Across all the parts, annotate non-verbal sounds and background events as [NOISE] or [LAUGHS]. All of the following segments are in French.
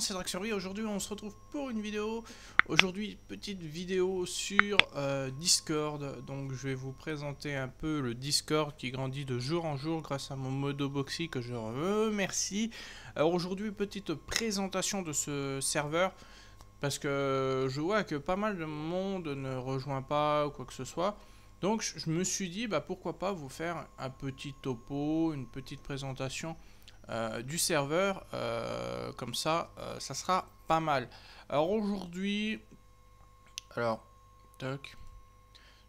c'est Draxury. Aujourd'hui, on se retrouve pour une vidéo. Aujourd'hui, petite vidéo sur euh, Discord. Donc, je vais vous présenter un peu le Discord qui grandit de jour en jour grâce à mon modo boxy que je remercie. Alors, aujourd'hui, petite présentation de ce serveur. Parce que je vois que pas mal de monde ne rejoint pas ou quoi que ce soit. Donc, je me suis dit, bah, pourquoi pas vous faire un petit topo, une petite présentation euh, du serveur. Euh, comme ça, euh, ça sera pas mal. Alors aujourd'hui, alors,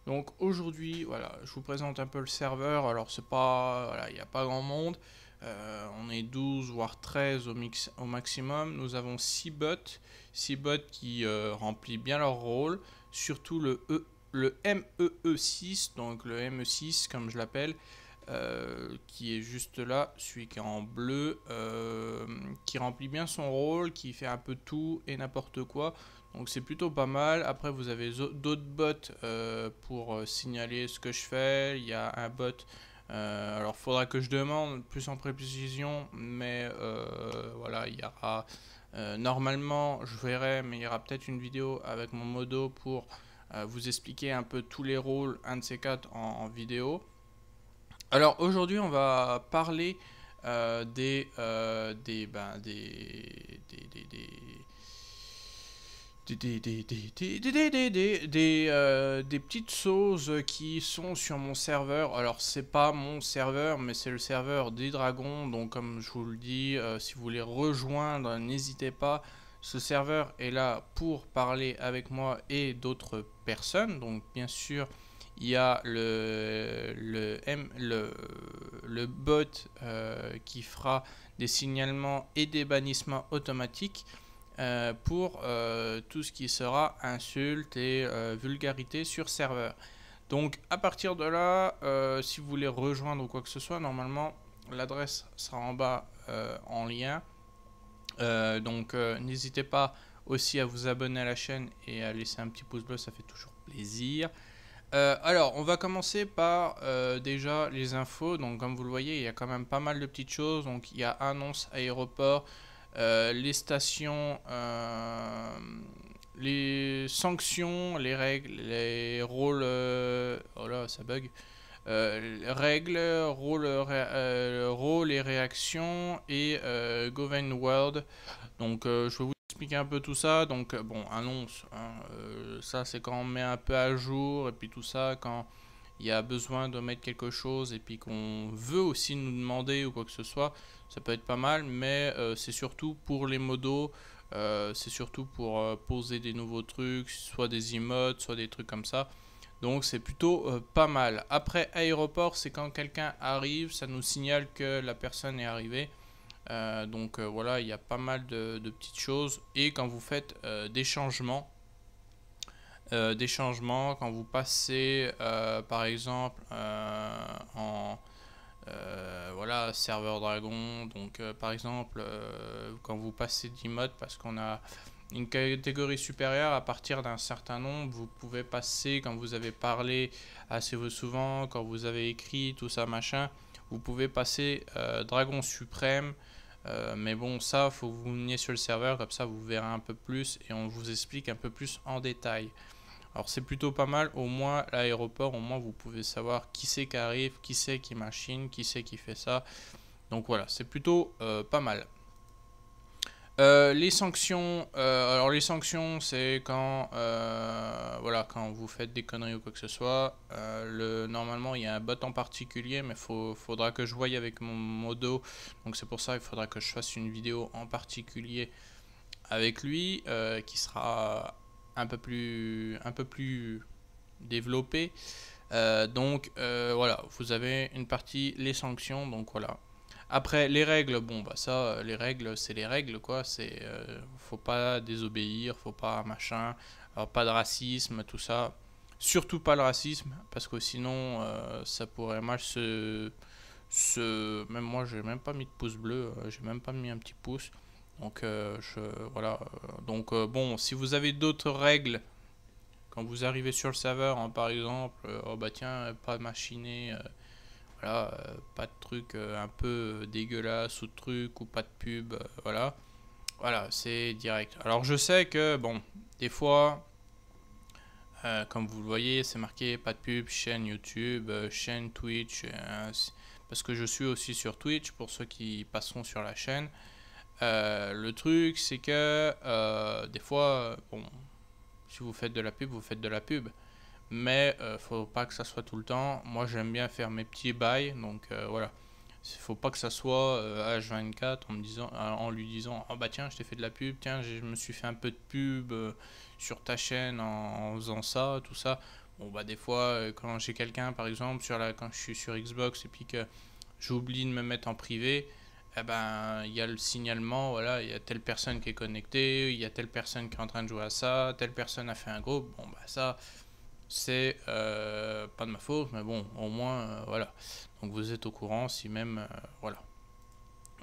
Donc aujourd'hui, voilà, je vous présente un peu le serveur. Alors c'est pas, voilà, il n'y a pas grand monde. on est 12 voire 13 au, mix, au maximum. Nous avons 6 bots, 6 bots qui remplit bien leur rôle. Surtout le, e, le MEE6, donc le ME6 comme je l'appelle, euh, qui est juste là, celui qui est en bleu, euh, qui remplit bien son rôle, qui fait un peu tout et n'importe quoi. Donc c'est plutôt pas mal. Après vous avez d'autres bots euh, pour signaler ce que je fais. Il y a un bot. alors faudra que je demande plus en précision, mais voilà, il y aura normalement, je verrai, mais il y aura peut-être une vidéo avec mon modo pour vous expliquer un peu tous les rôles, un de ces quatre en vidéo. Alors aujourd'hui, on va parler des, des, des, des, des, des, des, petites choses qui sont sur mon serveur. Alors c'est pas mon serveur, mais c'est le serveur des dragons. Donc comme je vous le dis, si vous voulez rejoindre, n'hésitez pas. Ce serveur est là pour parler avec moi et d'autres personnes. Donc bien sûr, il y a le, bot euh, qui fera des signalements et des bannissements automatiques euh, pour euh, tout ce qui sera insultes et vulgarité sur serveur. Donc à partir de là, si vous voulez rejoindre ou quoi que ce soit, normalement l'adresse sera en bas en lien. donc n'hésitez pas aussi à vous abonner à la chaîne et à laisser un petit pouce bleu, ça fait toujours plaisir. Euh, alors, on va commencer par euh, déjà les infos. Donc, comme vous le voyez, il y a quand même pas mal de petites choses. Donc, il y a annonce aéroport, euh, les stations, les sanctions, les règles, les rôles. oh là, ça bug. règles, rôles, et réactions et Govern World. Donc, je vais vous un peu tout ça. Donc, euh, bon, annonce, hein, euh, ça c'est quand on met un peu à jour et puis tout ça, quand il y a besoin de mettre quelque chose et puis qu'on veut aussi nous demander ou quoi que ce soit, ça peut être pas mal, mais euh, c'est surtout pour les modos, c'est surtout pour poser des nouveaux trucs, soit des emotes, soit des trucs comme ça. Donc c'est plutôt pas mal. Après aéroport, c'est quand quelqu'un arrive, ça nous signale que la personne est arrivée. Euh, donc euh, voilà, il y a pas mal de, petites choses. Et quand vous faites euh, des changements, des changements, quand vous passez par exemple en voilà, serveur Dragon, donc par exemple quand vous passez modes parce qu'on a une catégorie supérieure à partir d'un certain nombre, vous pouvez passer quand vous avez parlé assez souvent, quand vous avez écrit, tout ça machin, vous pouvez passer Dragon Suprême euh, mais bon, ça, faut que vous veniez sur le serveur, comme ça vous verrez un peu plus et on vous explique un peu plus en détail. Alors c'est plutôt pas mal, au moins l'aéroport, au moins vous pouvez savoir qui c'est qui arrive, qui c'est qui machine, qui c'est qui fait ça. Donc voilà, c'est plutôt euh, pas mal. Euh, les sanctions, euh, alors les sanctions, c'est quand, euh, voilà, quand vous faites des conneries ou quoi que ce soit. normalement, il y a un bot en particulier, mais il faudra que je voie avec mon modo. Donc c'est pour ça qu'il faudra que je fasse une vidéo en particulier avec lui, qui sera un peu plus, un peu plus développée. donc voilà, vous avez une partie les sanctions. Donc voilà, après, les règles, bon, bah ça, euh, les règles, c'est les règles, quoi. C'est, euh, faut pas désobéir, faut pas machin, pas de racisme, tout ça. Surtout pas le racisme, parce que sinon, euh, ça pourrait mal se, Même moi, j'ai même pas mis de pouce bleu, j'ai même pas mis un petit pouce. Donc, je, voilà. Donc, bon, si vous avez d'autres règles, quand vous arrivez sur le serveur, hein, par exemple, oh bah tiens, pas machiner voilà, euh, pas de trucs euh, un peu euh, dégueulasse ou de trucs ou pas de pub, voilà. Voilà, c'est direct. Alors je sais que, bon, des fois, comme vous le voyez, c'est marqué pas de pub, chaîne YouTube, chaîne Twitch, parce que je suis aussi sur Twitch pour ceux qui passeront sur la chaîne. le truc, c'est que des fois, bon, si vous faites de la pub, vous faites de la pub mais euh, faut pas que ça soit tout le temps. Moi j'aime bien faire mes petits bails, donc euh, voilà. Faut pas que ça soit euh, à H24 en, me disant, en lui disant Ah bah tiens, je t'ai fait de la pub, tiens, je me suis fait un peu de pub sur ta chaîne en, faisant ça, tout ça. Bon, bah des fois, quand j'ai quelqu'un, par exemple, sur la, quand je suis sur Xbox et puis que j'oublie de me mettre en privé, eh ben, il y a le signalement, voilà, il y a telle personne qui est connectée, il y a telle personne qui est en train de jouer à ça, telle personne a fait un groupe. Bon, bah ça, c'est euh, pas de ma faute, mais bon, au moins, euh, voilà. Donc vous êtes au courant, si même, euh, voilà.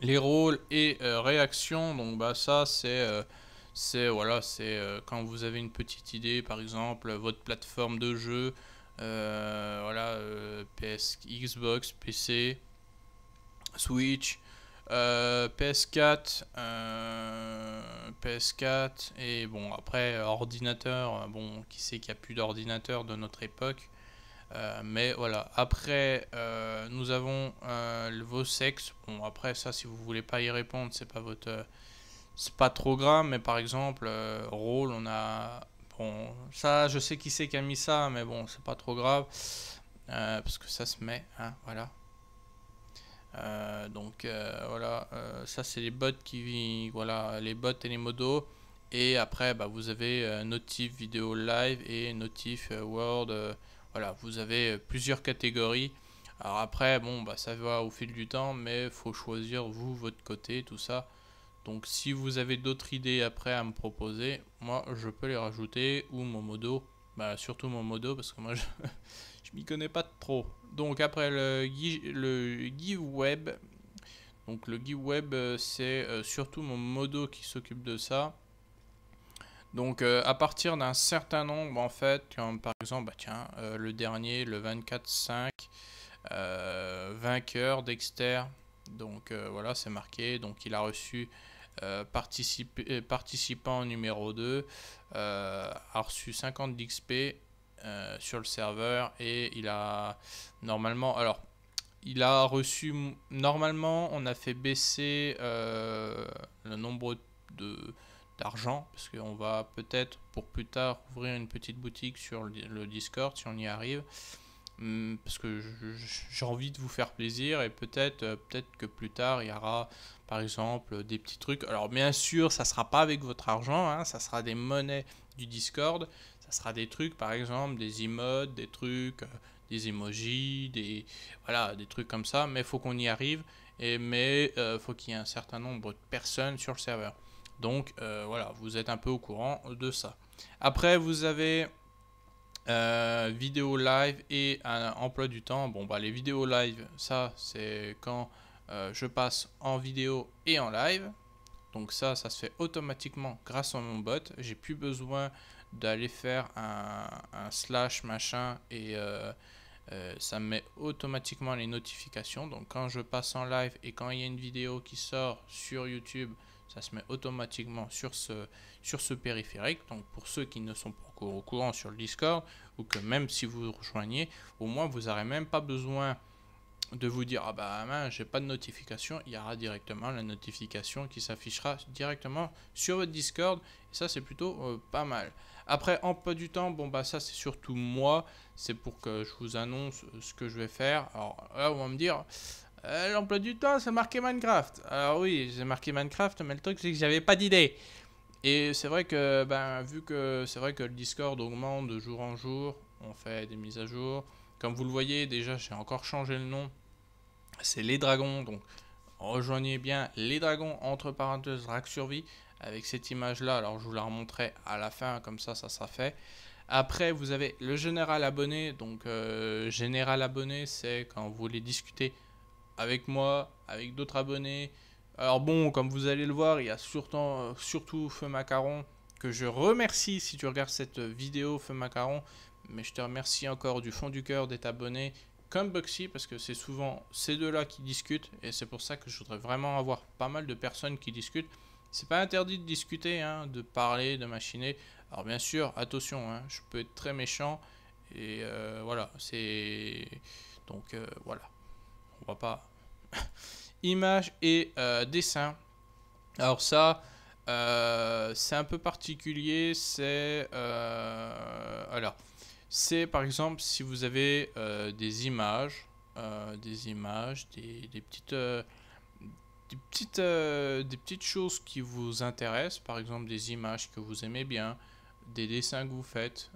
Les rôles et réactions, donc bah ça c'est, c'est voilà, c'est quand vous avez une petite idée, par exemple, votre plateforme de jeu, voilà, PS, Xbox, PC, Switch, PS4, euh, PS4 euh, et bon après ordinateur, euh, bon qui sait qu'il n'y a plus d'ordinateur de notre époque, mais voilà. Après nous avons le sexes Bon après ça si vous voulez pas y répondre c'est pas votre, c'est pas trop grave. Mais par exemple rôle on a bon ça je sais qui c'est qui a mis ça mais bon c'est pas trop grave parce que ça se met hein, voilà. Euh, donc euh, voilà, euh, ça c'est les bots qui voilà les bots et les modos. Et après, bah, vous avez notif vidéo live et notif world. voilà, vous avez plusieurs catégories. Alors après, bon, bah, ça va au fil du temps, mais faut choisir vous votre côté, tout ça. Donc si vous avez d'autres idées après à me proposer, moi je peux les rajouter ou mon modo, bah, surtout mon modo parce que moi [LAUGHS] je, m'y connais pas trop. Donc après le, le web donc le guide web, euh, c'est euh, surtout mon modo qui s'occupe de ça. Donc euh, à partir d'un certain nombre, en fait, par exemple, bah, tiens, le dernier, le 24-5, vainqueur Dexter. Donc voilà, c'est marqué. Donc il a reçu participant numéro 2, a reçu 50 d'XP sur le serveur et il a normalement... Alors, il a reçu, normalement, on a fait baisser euh, le nombre de d'argent, parce qu'on va peut-être pour plus tard ouvrir une petite boutique sur le, Discord si on y arrive, hmm, parce que j'ai envie de vous faire plaisir et peut-être euh, peut-être que plus tard il y aura par exemple des petits trucs. Alors bien sûr, ça sera pas avec votre argent, hein, ça sera des monnaies du Discord, ça sera des trucs par exemple des emotes, des trucs euh, des emojis, des, voilà, des trucs comme ça, mais il faut qu'on y arrive, et, mais faut euh, il faut qu'il y ait un certain nombre de personnes sur le serveur. Donc euh, voilà, vous êtes un peu au courant de ça. Après, vous avez euh, vidéo live et un emploi du temps. Bon, bah, les vidéos live, ça, c'est quand je passe en vidéo et en live. Donc ça, ça se fait automatiquement grâce à mon bot. J'ai plus besoin d'aller faire un, slash machin et, euh, ça met automatiquement les notifications. Donc quand je passe en live et quand il y a une vidéo qui sort sur YouTube, ça se met automatiquement sur ce, sur ce périphérique. Donc pour ceux qui ne sont pas au courant sur le Discord, ou que même si vous rejoignez, au moins vous n'aurez même pas besoin de vous dire ah bah j'ai pas de notification, il y aura directement la notification qui s'affichera directement sur votre Discord. Et ça c'est plutôt euh, pas mal. Après emploi du temps, bon bah ça c'est surtout moi, c'est pour que je vous annonce euh, ce que je vais faire. Alors là on va me dire euh, l'emploi du temps c'est marqué Minecraft. Alors oui j'ai marqué Minecraft, mais le truc c'est que j'avais pas d'idée. Et c'est vrai que ben vu que c'est vrai que le Discord augmente de jour en jour, on fait des mises à jour. Comme vous le voyez, déjà, j'ai encore changé le nom. C'est les dragons. Donc, rejoignez bien les dragons entre parenthèses rack survie avec cette image-là. Alors, je vous la remontrerai à la fin, comme ça, ça sera fait. Après, vous avez le général abonné. Donc, euh, général abonné, c'est quand vous voulez discuter avec moi, avec d'autres abonnés. Alors bon, comme vous allez le voir, il y a surtout, surtout Feu Macaron que je remercie si tu regardes cette vidéo Feu Macaron mais je te remercie encore du fond du cœur d'être abonné comme Boxy parce que c'est souvent ces deux-là qui discutent et c'est pour ça que je voudrais vraiment avoir pas mal de personnes qui discutent. C'est pas interdit de discuter, hein, de parler, de machiner. Alors bien sûr, attention, hein, je peux être très méchant et euh, voilà, c'est donc euh, voilà, on voit pas. [LAUGHS] Images et euh, dessins. Alors ça, c'est un peu particulier, c'est alors c'est par exemple si vous avez euh, euh, des images, des images, des, petites, euh, petites des petites choses qui vous intéressent, par exemple des images que vous aimez bien, des dessins que vous faites,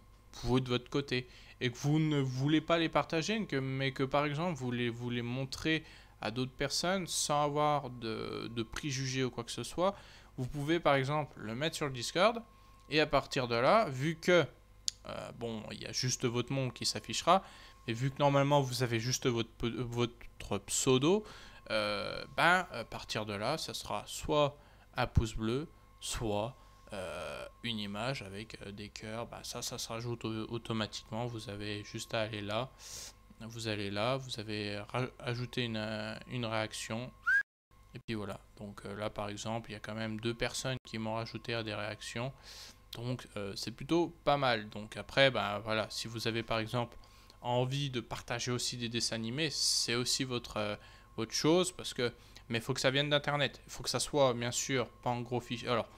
vous de votre côté, et que vous ne voulez pas les partager, mais que par exemple vous les, vous les montrez à d'autres personnes sans avoir de, de préjugés ou quoi que ce soit, vous pouvez par exemple le mettre sur le Discord, et à partir de là, vu que euh, bon, il y a juste votre nom qui s'affichera, mais vu que normalement vous avez juste votre, votre pseudo, euh, ben, à partir de là, ça sera soit un pouce bleu, soit euh, une image avec des cœurs. Ben, ça, ça se rajoute automatiquement. Vous avez juste à aller là. Vous allez là, vous avez ajouté une, une réaction. Et puis voilà. Donc là, par exemple, il y a quand même deux personnes qui m'ont rajouté à des réactions. Donc euh, c'est plutôt pas mal. Donc après, ben voilà, si vous avez par exemple envie de partager aussi des dessins animés, c'est aussi votre, euh, autre chose parce que mais il faut que ça vienne d'internet. Il faut que ça soit bien sûr pas en gros fichier. Alors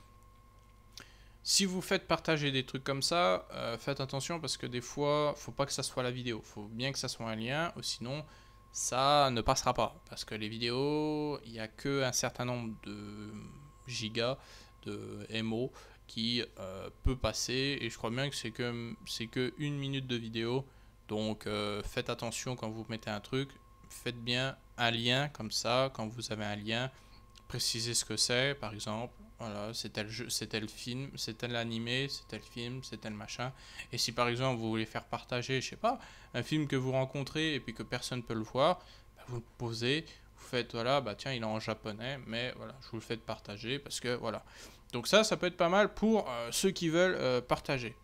si vous faites partager des trucs comme ça, euh, faites attention parce que des fois, faut pas que ça soit la vidéo. Faut bien que ça soit un lien, ou sinon ça ne passera pas parce que les vidéos, il n'y a que un certain nombre de gigas de MO qui euh, peut passer et je crois bien que c'est que c'est que une minute de vidéo donc euh, faites attention quand vous mettez un truc faites bien un lien comme ça quand vous avez un lien précisez ce que c'est par exemple voilà c'est tel jeu c'est tel film c'est tel animé c'est tel film c'est tel machin et si par exemple vous voulez faire partager je sais pas un film que vous rencontrez et puis que personne peut le voir bah, vous le posez vous faites voilà bah tiens il est en japonais mais voilà je vous le fais partager parce que voilà donc ça, ça peut être pas mal pour euh, ceux qui veulent euh, partager.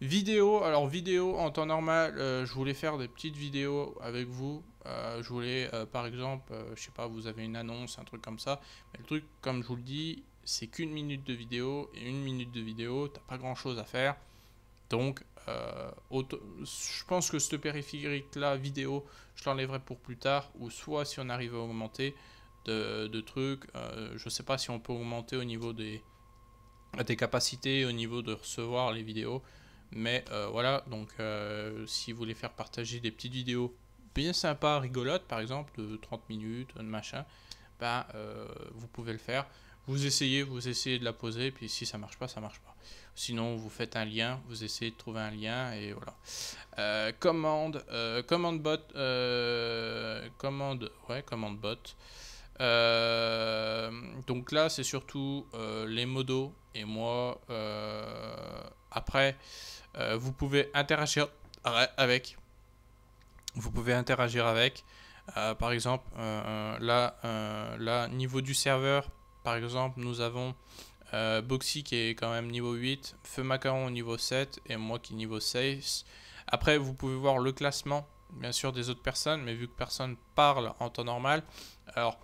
Vidéo, alors vidéo en temps normal, euh, je voulais faire des petites vidéos avec vous. je voulais par exemple, je sais pas, vous avez une annonce, un truc comme ça. Mais le truc, comme je vous le dis, c'est qu'une minute de vidéo et une minute de vidéo, t'as pas grand chose à faire. Donc, je pense que ce périphérique là, vidéo, je l'enlèverai pour plus tard. Ou soit si on arrive à augmenter de, de trucs, je sais pas si on peut augmenter au niveau des, à tes capacités au niveau de recevoir les vidéos. Mais euh, voilà, donc euh, si vous voulez faire partager des petites vidéos bien sympas, rigolotes, par exemple, de 30 minutes, de machin, ben, euh, vous pouvez le faire. Vous essayez, vous essayez de la poser, puis si ça marche pas, ça marche pas. Sinon, vous faites un lien, vous essayez de trouver un lien, et voilà. commande, commande bot, commande, ouais, commande bot. Euh, donc là, c'est surtout euh, les modos et moi. Euh, après, vous pouvez interagir avec. Vous pouvez interagir avec. par exemple, là, là, niveau du serveur, par exemple, nous avons Boxy qui est quand même niveau 8, Feu Macaron niveau 7 et moi qui est niveau 6. Après, vous pouvez voir le classement, bien sûr, des autres personnes, mais vu que personne parle en temps normal, alors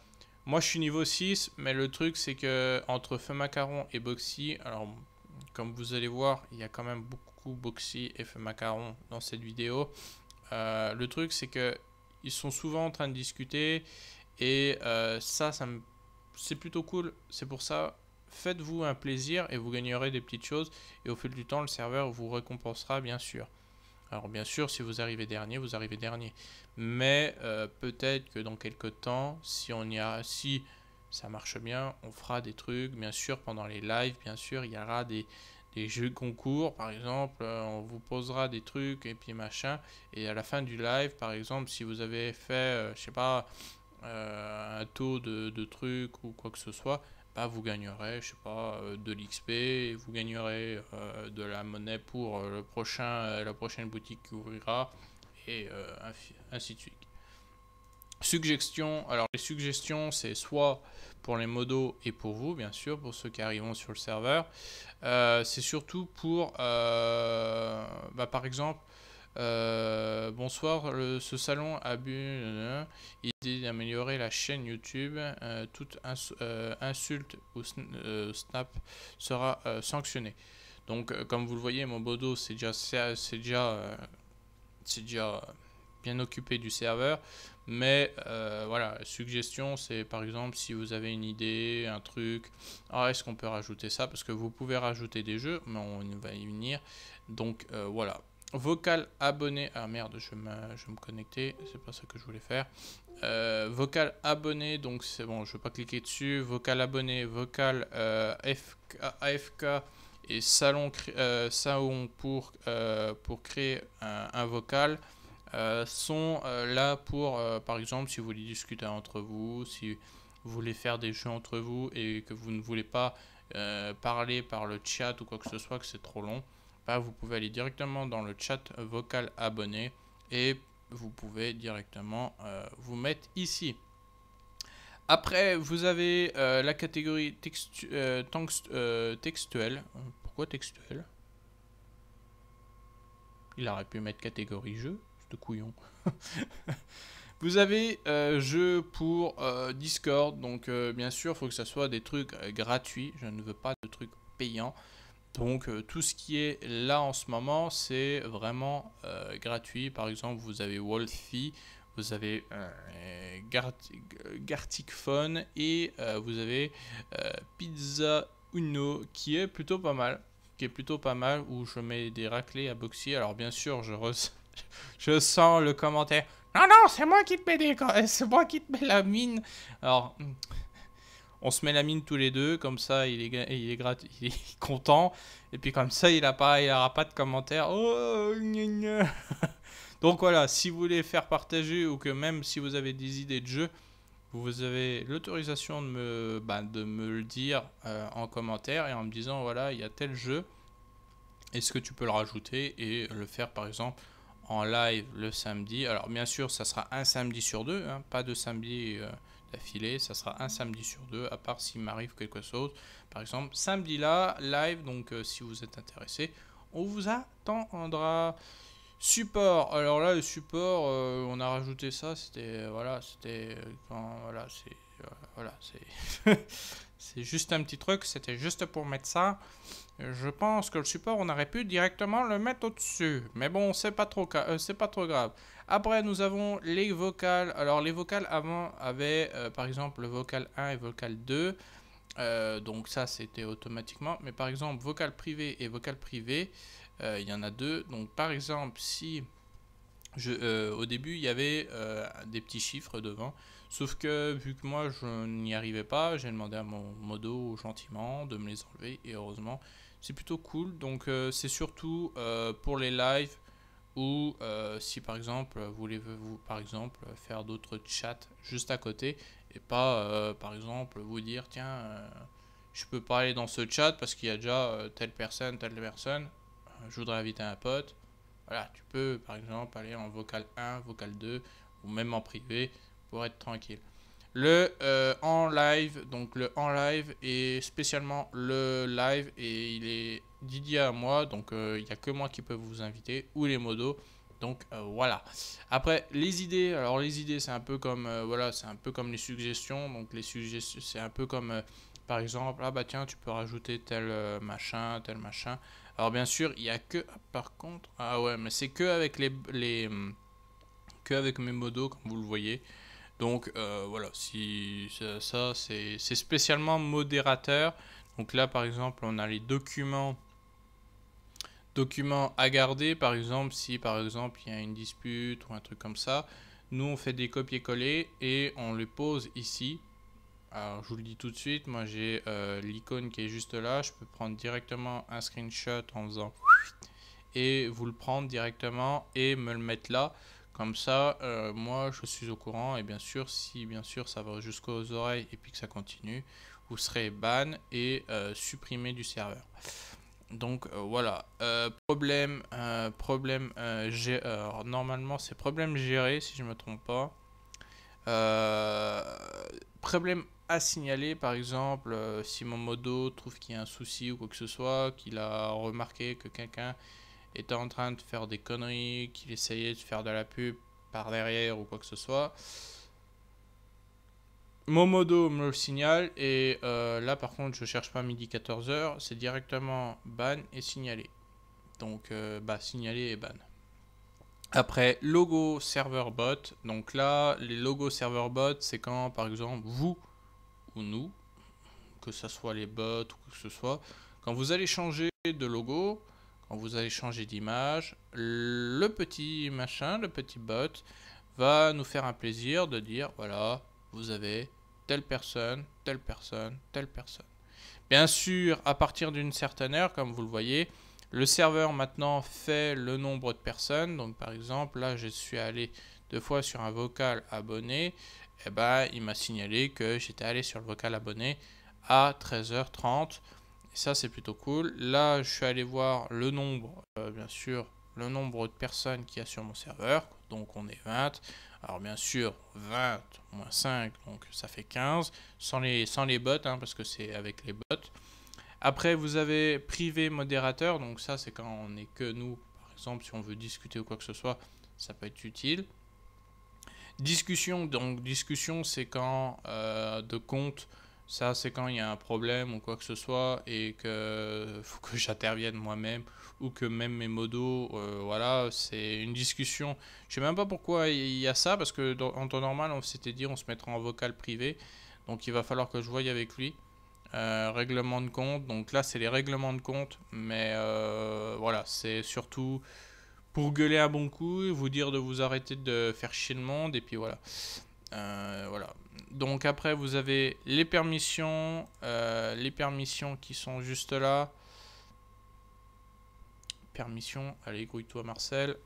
moi, je suis niveau 6, mais le truc, c'est que entre Feu Macaron et Boxy, alors, comme vous allez voir, il y a quand même beaucoup Boxy et Feu Macaron dans cette vidéo. Euh, le truc, c'est que ils sont souvent en train de discuter et euh, ça, c'est plutôt cool. C'est pour ça, faites-vous un plaisir et vous gagnerez des petites choses. Et au fil du temps, le serveur vous récompensera, bien sûr. Alors bien sûr, si vous arrivez dernier, vous arrivez dernier. Mais euh, peut-être que dans quelques temps, si on y a, si ça marche bien, on fera des trucs. Bien sûr, pendant les lives, bien sûr, il y aura des, jeux concours, par exemple, euh, on vous posera des trucs et puis machin. Et à la fin du live, par exemple, si vous avez fait, euh, je sais pas, un taux de, de trucs ou quoi que ce soit, vous gagnerez, je sais pas, euh, de l'XP, vous gagnerez euh, de la monnaie pour euh, le prochain, la prochaine boutique qui ouvrira, et ainsi de suite. Suggestions, alors les suggestions c'est soit pour les modos et pour vous bien sûr, pour ceux qui arriveront sur le serveur, c'est surtout pour bah, par exemple euh, bonsoir, ce salon a bu euh, d'améliorer la chaîne YouTube. Euh, toute insulte ou snap sera sanctionnée. Donc, comme vous le voyez, mon bodo c'est déjà, c'est déjà, c'est déjà bien occupé du serveur. Mais voilà, suggestion, c'est par exemple si vous avez une idée, un truc, ah, est-ce qu'on peut rajouter ça Parce que vous pouvez rajouter des jeux, mais on va y venir. Donc voilà, vocal abonné. Ah merde, je vais me, je me connecter. C'est pas ça que je voulais faire. Euh, vocal abonné, donc c'est bon, je vais pas cliquer dessus. Vocal abonné, vocal AFK euh, et salon, euh, salon pour, créer un, un vocal sont là pour, par exemple, si vous voulez discuter entre vous, si vous voulez faire des jeux entre vous et que vous ne voulez pas parler par le chat ou quoi que ce soit, que c'est trop long vous pouvez aller directement dans le chat vocal abonné et vous pouvez directement euh, vous mettre ici. Après, vous avez euh, la catégorie textu euh, textuelle. Pourquoi textuelle Il aurait pu mettre catégorie jeu, de couillon. [LAUGHS] Vous avez jeu pour Discord, donc bien sûr, il faut que ce soit des trucs gratuits. Je ne veux pas de trucs payants. Donc euh, tout ce qui est là en ce moment, c'est vraiment euh, gratuit. Par exemple, vous avez Wolfie, vous avez euh, Gartic Phone et euh, vous avez Pizza Uno qui est plutôt pas mal. Qui est plutôt pas mal où je mets des raclés à boxy. Alors bien sûr, je, [LAUGHS] je sens le commentaire. Non, non, c'est moi qui te mets des... C'est moi qui te mets la mine. Alors... Hmm, on se met la mine tous les deux, comme ça il est, il est, grat [LAUGHS] il est content, et puis comme ça il n'aura pas, de commentaires. Oh, [LAUGHS] Donc voilà, si vous voulez faire partager ou que même si vous avez des idées de jeu, vous avez l'autorisation de me, bah, de me le dire euh, en commentaire et en me disant voilà, il y a tel jeu, est-ce que tu peux le rajouter et le faire par exemple en live le samedi Alors bien sûr, ça sera un samedi sur deux, hein, pas de samedi. Euh, d'affilée, ça sera un samedi sur deux, à part s'il m'arrive quelque chose. Par exemple, samedi là, live, donc euh, si vous êtes intéressé, on vous attendra. Support, alors là le support, euh, on a rajouté ça, c'était voilà, c'était quand euh, voilà, c'est euh, voilà, [LAUGHS] c'est juste un petit truc, c'était juste pour mettre ça. Je pense que le support, on aurait pu directement le mettre au-dessus. Mais bon, c'est pas, trop, euh, pas trop grave. Après, nous avons les vocales. Alors, les vocales avant avaient, euh, par exemple, le vocal 1 et vocal 2. donc ça, c'était automatiquement. Mais par exemple, vocal privé et vocal privé, il y en a deux. Donc, par exemple, si je, au début, il y avait des petits chiffres devant. Sauf que vu que moi je n'y arrivais pas, j'ai demandé à mon modo gentiment de me les enlever et heureusement c'est plutôt cool. Donc euh, c'est surtout euh, pour les lives ou euh, si par exemple vous voulez vous par exemple faire d'autres chats juste à côté et pas par exemple vous dire tiens je peux pas aller dans ce chat parce qu'il y a déjà telle personne, telle personne, je voudrais inviter un pote. Voilà, tu peux par exemple aller en vocal 1, vocal 2 ou même en privé pour être tranquille. Le euh, en live, donc le en live et spécialement le live et il est Didier à moi, donc euh, il n'y a que moi qui peux vous inviter ou les modos. Donc euh, voilà. Après les idées, alors les idées c'est un peu comme voilà, c'est un peu comme les suggestions. Donc les suggestions, c'est un peu comme par exemple, ah bah tiens, tu peux rajouter tel machin, tel machin. Alors bien sûr, il n'y a que par contre, ah ouais, mais c'est que avec les les hum, que avec mes modos comme vous le voyez. Donc euh, voilà, si ça, c'est spécialement modérateur. Donc là, par exemple, on a les documents documents à garder. Par exemple, si par exemple il y a une dispute ou un truc comme ça, nous on fait des copier-coller et on les pose ici. Alors je vous le dis tout de suite, moi j'ai euh, l'icône qui est juste là. Je peux prendre directement un screenshot en faisant et vous le prendre directement et me le mettre là. Comme ça, euh, moi, je suis au courant. Et bien sûr, si bien sûr ça va jusqu'aux oreilles et puis que ça continue, vous serez ban et euh, supprimé du serveur. Donc euh, voilà, problème, problème, normalement c'est problème géré si je me trompe pas. problème à signaler par exemple si mon modo trouve qu'il y a un souci ou quoi que ce soit, qu'il a remarqué que quelqu'un était en train de faire des conneries, qu'il essayait de faire de la pub par derrière ou quoi que ce soit. Momodo me le signale et euh, là par contre je cherche pas midi 14h, c'est directement ban et signalé. Donc euh, bah signalé et ban. Après logo serveur bot, donc là les logos serveur bot c'est quand par exemple vous ou nous, que ce soit les bots ou que ce soit, quand vous allez changer de logo, vous allez changer d'image, le petit machin, le petit bot, va nous faire un plaisir de dire, voilà, vous avez telle personne, telle personne, telle personne. Bien sûr, à partir d'une certaine heure, comme vous le voyez, le serveur maintenant fait le nombre de personnes. Donc par exemple, là, je suis allé deux fois sur un vocal abonné. Et eh ben, il m'a signalé que j'étais allé sur le vocal abonné à 13h30 ça, c'est plutôt cool. Là, je suis allé voir le nombre, euh, bien sûr, le nombre de personnes qui y a sur mon serveur. Donc, on est 20. Alors, bien sûr, 20 moins 5, donc ça fait 15. Sans les, sans les bots, hein, parce que c'est avec les bots. Après, vous avez privé modérateur. Donc, ça, c'est quand on est que nous. Par exemple, si on veut discuter ou quoi que ce soit, ça peut être utile. Discussion, donc discussion, c'est quand euh, de compte ça, c'est quand il y a un problème ou quoi que ce soit et que [LAUGHS] faut que j'intervienne moi-même ou que même mes modos, euh, voilà, c'est une discussion. Je sais même pas pourquoi il y a ça parce que en temps normal, on s'était dit on se mettra en vocal privé. Donc il va falloir que je voie avec lui. Euh, règlement de compte. Donc là, c'est les règlements de compte. Mais euh, voilà, c'est surtout pour gueuler un bon coup, vous dire de vous arrêter de faire chier le monde. Et puis voilà. voilà donc après vous avez les permissions, euh, les permissions qui sont juste là. Permissions, allez grouille-toi Marcel.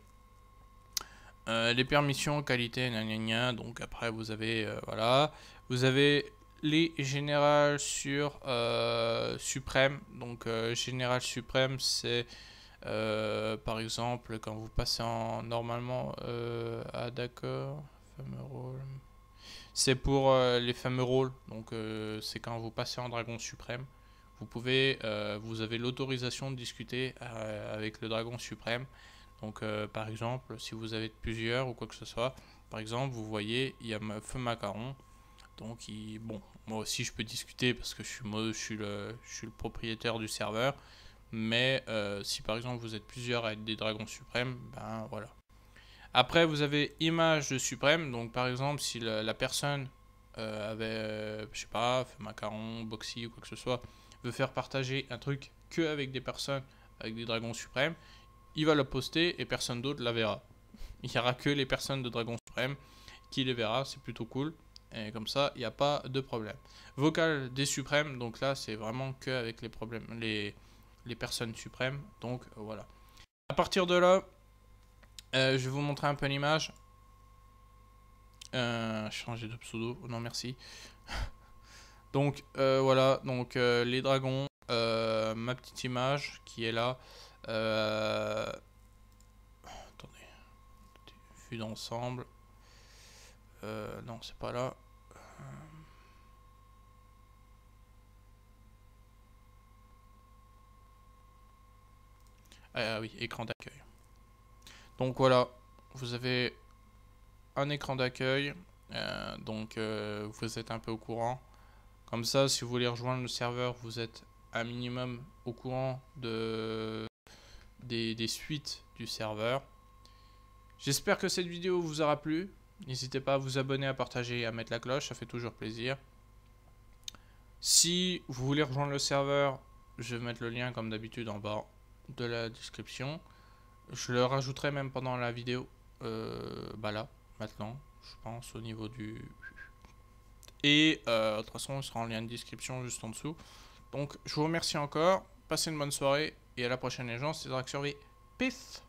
Euh, les permissions, qualité, gna, donc après vous avez, euh, voilà. Vous avez les générales sur suprême, donc général suprême c'est par exemple quand vous passez en normalement à ah, d'accord, fameux rôle. C'est pour euh, les fameux rôles. Donc, euh, c'est quand vous passez en dragon suprême. Vous pouvez, euh, vous avez l'autorisation de discuter avec le dragon suprême. Donc, par exemple, si vous avez plusieurs ou quoi que ce soit, par exemple, vous voyez, il y a feu macaron. Donc, bon, moi aussi je peux discuter parce que je suis, moi, je suis, le, propriétaire du serveur. Mais si par exemple vous êtes plusieurs à être des dragons suprêmes, ben voilà. Après, vous avez image de suprême. Donc, par exemple, si la, personne euh, avait, euh, je sais pas, macaron, boxy ou quoi que ce soit, veut faire partager un truc que avec des personnes, avec des dragons suprêmes, il va le poster et personne d'autre la verra. [LAUGHS] Il n'y aura que les personnes de dragons suprêmes qui les verra, c'est plutôt cool. Et comme ça, il n'y a pas de problème. Vocal des suprêmes, donc là, c'est vraiment que avec les, problèmes, les, les personnes suprêmes. Donc voilà. À partir de là, euh, je vais vous montrer un peu l'image. Euh, changer de pseudo. Non, merci. [LAUGHS] donc, euh, voilà. Donc, euh, les dragons. ma petite image qui est là. Attendez. Vue d'ensemble. non, c'est pas là. Ah oui, écran d'accueil. Donc voilà, vous avez un écran d'accueil, euh, donc euh, vous êtes un peu au courant. Comme ça, si vous voulez rejoindre le serveur, vous êtes un minimum au courant de, des suites du serveur. J'espère que cette vidéo vous aura plu. N'hésitez pas à vous abonner, à partager et à mettre la cloche, ça fait toujours plaisir. Si vous voulez rejoindre le serveur, je vais mettre le lien comme d'habitude en bas de la description. Je le rajouterai même pendant la vidéo. Euh, bah là, maintenant, je pense au niveau du... Et euh, de toute façon, il sera en lien de description juste en dessous. Donc, je vous remercie encore. Passez une bonne soirée. Et à la prochaine les gens, c'est Drac Peace